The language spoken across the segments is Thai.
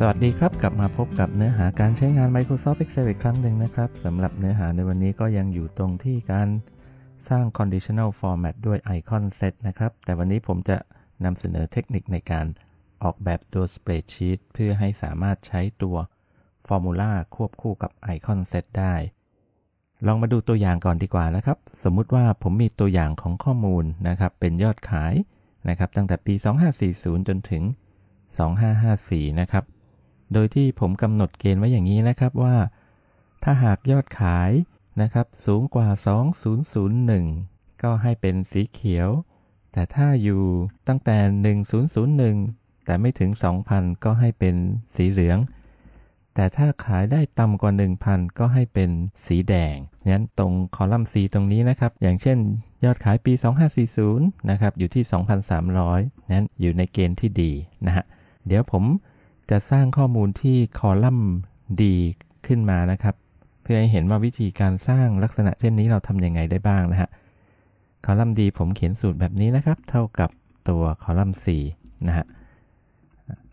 สวัสดีครับกลับมาพบกับเนื้อหาการใช้งาน Microsoft Excel อีกครั้งหนึ่งนะครับสำหรับเนื้อหาในวันนี้ก็ยังอยู่ตรงที่การสร้าง conditional format ด้วย icon set นะครับ แต่วันนี้ผมจะนำเสนอเทคนิคในการออกแบบตัว spreadsheet เพื่อให้สามารถใช้ตัว formula ควบคู่กับ icon set ได้ ลองมาดูตัวอย่างก่อนดีกว่านะครับ สมมุติว่าผมมีตัวอย่างของข้อมูลนะครับ เป็นยอดขายนะครับ ตั้งแต่ปี 2540 จนถึง 2554 นะครับโดยที่ผมกำหนดเกณฑ์ไว้อย่างนี้นะครับว่า ถ้าหากยอดขายนะครับสูงกว่า 2001 ก็ให้เป็นสีเขียว แต่ถ้าอยู่ตั้งแต่ 1001 แต่ไม่ถึง 2,000 ก็ให้เป็นสีเหลือง แต่ถ้าขายได้ต่ำกว่า 1,000 ก็ให้เป็นสีแดงนั้นตรงคอลัมน์สีตรงนี้นะครับ อย่างเช่น ยอดขายปี 2540 นะครับอยู่ที่ 2,300 นั้นอยู่ในเกณฑ์ที่ดีนะฮะเดี๋ยวผมจะสร้างข้อมูลที่คอลัมน์ดีขึ้นมานะครับ เพื่อให้เห็นว่าวิธีการสร้างลักษณะเช่นนี้เราทำยังไงได้บ้างนะฮะคอลัมน์ดีผมเขียนสูตรแบบนี้นะครับเท่ากับตัวคอลัมน์4นะฮะ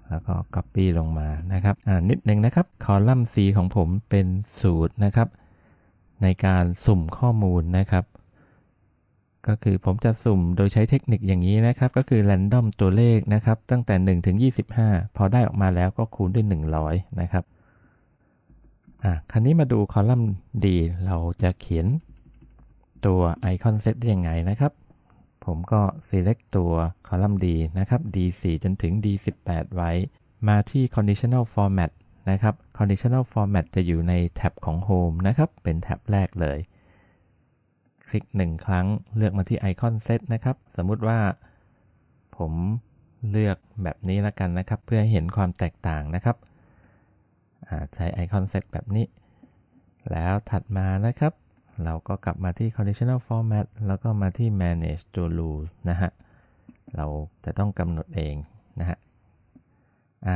แล้วก็ Copy ลงมานะครับอ่านิดหนึ่งนะครับคอลัมน์ C ของผมเป็นสูตรนะครับ ในการสุ่มข้อมูลนะครับก็คือผมจะสุ่มโดยใช้เทคนิคอย่างนี้นะครับ ก็คือแรนดอมตัวเลขนะครับ ตั้งแต่ 1 ถึง 25 พอได้ออกมาแล้วก็คูณด้วย 100 นะครับอ่ะคราวนี้มาดูคอลัมน์ดีเราจะเขียนตัวไอคอนเซ็ตยังไงนะครับ ผมก็ select ตัวคอลัมน์ดีนะครับ D4 จนถึง D18 ไว้ มาที่ conditional format นะครับ conditional format จะอยู่ในแท็บของ home นะครับ เป็นแท็บแรกเลยคลิก 1 ครั้งเลือกมาที่ไอคอนเซตนะครับ สมมุติว่าผมเลือกแบบนี้ละกันนะครับ เพื่อหเห็นความแตกต่างนะครับ ใช้ไอคอนเซตแบบนี้ แล้วถัดมานะครับ เราก็กลับมาที่ conditional format แล้วก็มาที่ manage to lose นะฮะ เราจะต้องกำหนดเองนะฮะ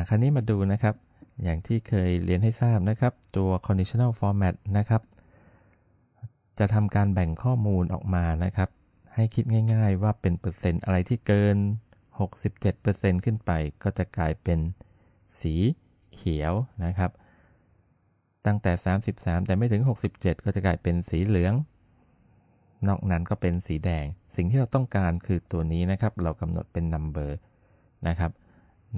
คราวนี้มาดูนะครับอย่างที่เคยเรียนให้ทราบนะครับตัว conditional format นะครับจะทำการแบ่งข้อมูลออกมานะครับ ให้คิดง่ายๆ ว่าเป็นเปอร์เซ็นต์อะไรที่เกิน67%ขึ้นไปก็จะกลายเป็นสีเขียวนะครับ ตั้งแต่ 33 แต่ไม่ถึง 67 ก็จะกลายเป็นสีเหลือง นอกนั้นก็เป็นสีแดง สิ่งที่เราต้องการคือตัวนี้นะครับ เรากำหนดเป็น number นะครับ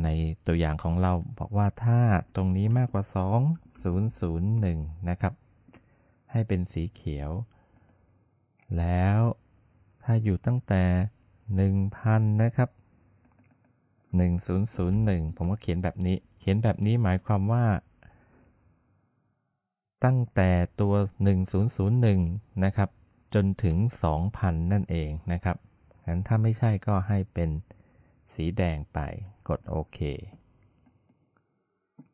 ในตัวอย่างของเราบอกว่าถ้าตรงนี้มากกว่า 2 0 0 1 นะครับให้เป็นสีเขียว แล้วถ้าอยู่ตั้งแต่ 1,000 นะครับ 1001 ผมก็เขียนแบบนี้ เขียนแบบนี้หมายความว่า ตั้งแต่ตัว 1001 นะครับ จนถึง 2,000 นั่นเองนะครับงั้นถ้าไม่ใช่ก็ให้เป็นสีแดงไปกดโอเค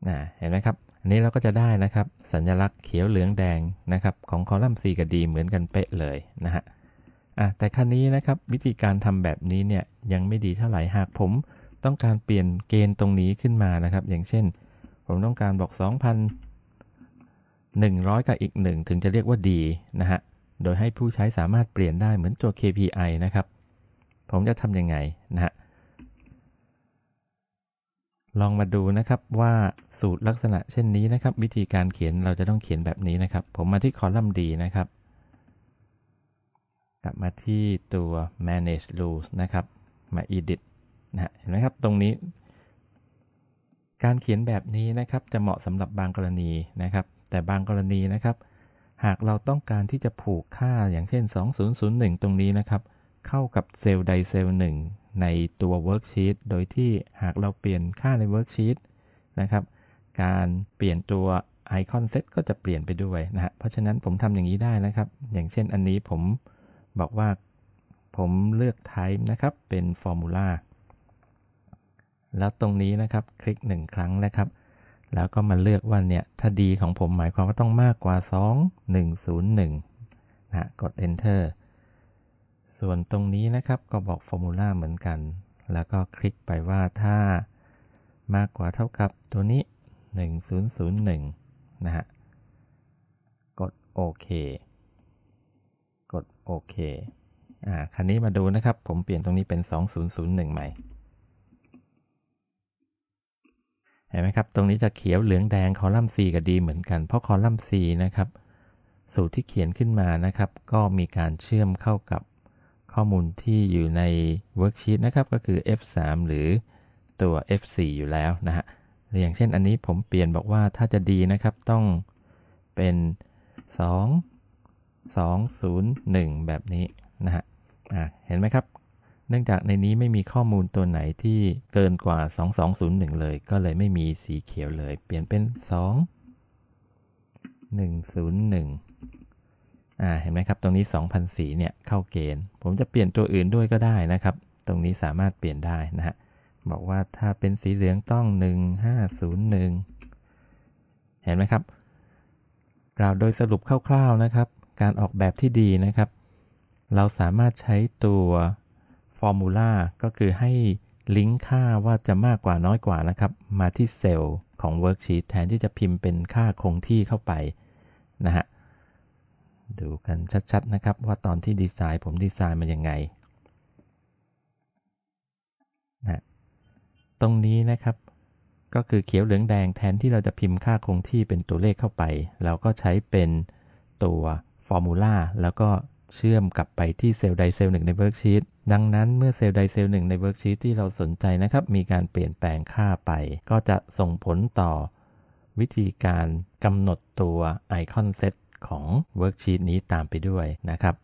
นะเห็นไหมครับันนี้เราก็จะได้นะครับสัญลักษณ์เขียวเหลืองแดงนะครับ ของคอลัมน์ C กับ D เหมือนกันเป๊ะเลยนะฮะอ่ะแต่ครั้นี้นะครับวิธีการทำแบบนี้เนี่ย ยังไม่ดีเท่าไหร่ หากผมต้องการเปลี่ยนเกณฑ์ตรงนี้ขึ้นมานะครับ อย่างเช่น ผมต้องการบอก2,100 กับอีก 1 ถึงจะเรียกว่าดีนะฮะโดยให้ผู้ใช้สามารถเปลี่ยนได้เหมือนตัว KPI นะครับ ผมจะทำยังไงนะฮะลองมาดูนะครับว่าสูตรลักษณะเช่นนี้นะครับ วิธีการเขียนเราจะต้องเขียนแบบนี้นะครับ ผมมาที่คอลัมน์ดีนะครับ กลับมาที่ตัว manage rules นะครับมา edit นะเห็นไหมครับตรงนี้ การเขียนแบบนี้นะครับ จะเหมาะสำหรับบางกรณีนะครับ แต่บางกรณีนะครับ หากเราต้องการที่จะผูกค่าอย่างเช่น2001 ตรงนี้นะครับ เข้ากับเซลล์ใดเซลล์หนึ่งในตัว Worksheet โดยที่หากเราเปลี่ยนค่าใน Worksheet นะครับ การเปลี่ยนตัวไอคอนเซตก็จะเปลี่ยนไปด้วยนะฮะ เพราะฉะนั้นผมทำอย่างนี้ได้นะครับ อย่างเช่นอันนี้ผมบอกว่าผมเลือก type นะครับเป็น formula แล้วตรงนี้นะครับคลิก 1 ครั้งนะครับ แล้วก็มาเลือกว่าเนี่ยถ้าดีของผมหมายความว่าต้องมากกว่า 2 1 0 1นะกด enter ส่วนตรงนี้นะครับ ก็บอกฟอร์มูลาเหมือนกัน แล้วก็คลิกไปว่าถ้ามากกว่าเท่ากับตัวนี้ 1001 นะฮะ กดโอเค กดโอเค อ่า คราวนี้มาดูนะครับผมเปลี่ยนตรงนี้เป็น 2001 ใหม่ เห็นไหมครับ ตรงนี้จะเขียวเหลืองแดงคอลัมน์ C กับ D เหมือนกัน เพราะคอลัมน์ C นะครับ สูตรที่เขียนขึ้นมานะครับ ก็มีการเชื่อมเข้ากับข้อมูลที่อยู่ในเวิร์กชีตนะครับ ก็คือ F3 หรือตัว F4 อยู่แล้วนะฮะ อย่างเช่นอันนี้ผมเปลี่ยนบอกว่าถ้าจะดีนะครับ ต้องเป็น 2 201 แบบนี้นะฮะเห็นไหมครับ เนื่องจากในนี้ไม่มีข้อมูลตัวไหนที่เกินกว่า 2201 เลย ก็เลยไม่มีสีเขียวเลย เปลี่ยนเป็น 2 101่าเห็นไหมครับ ตรงนี้ 2,004เนี่ยเข้าเกณฑ์ ผมจะเปลี่ยนตัวอื่นด้วยก็ได้นะครับ ตรงนี้สามารถเปลี่ยนได้นะฮะ บอกว่าถ้าเป็นสีเหลืองต้อง 1501 เห็นไหมครับกล่าวโดยสรุปคร่าวๆนะครับ การออกแบบที่ดีนะครับ เราสามารถใช้ตัวฟอร์มูลาก็คือให้ลิงก์ค่าว่าจะมากกว่าน้อยกว่านะครับ มาที่เซลล์ของเวิร์กชีตแทนที่จะพิมพ์เป็นค่าคงที่เข้าไปนะฮะดูกันชัด ๆ นะครับ ว่าตอนที่ดีไซน์ผมดีไซน์มันยังไงนะตรงนี้นะครับก็คือเขียวเหลืองแดงแทนที่เราจะพิมพ์ค่าคงที่เป็นตัวเลขเข้าไป เราก็ใช้เป็นตัวฟอร์มูลาแล้วก็เชื่อมกลับไปที่เซลล์ใดเซลล์หนึ่งในเวิร์กชีตดังนั้นเมื่อเซลล์ใดเซลล์หนึ่งในเวิร์กชีตที่เราสนใจนะครับ มีการเปลี่ยนแปลงค่าไป ก็จะส่งผลต่อวิธีการกำหนดตัวไอคอนเซตของเวิร์กชีตนี้ตามไปด้วยนะครับ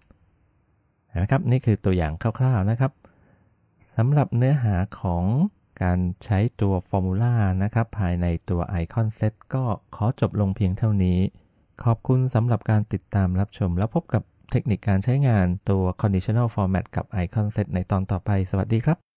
นะครับ นี่คือตัวอย่างคร่าว ๆนะครับสำหรับเนื้อหาของการใช้ตัวฟอร์มูลานะครับ ภายในตัวไอคอนเซตก็ขอจบลงเพียงเท่านี้ ขอบคุณสำหรับการติดตามรับชม แล้วพบกับเทคนิคการใช้งานตัว conditional format กับ icon set ในตอนต่อไป สวัสดีครับ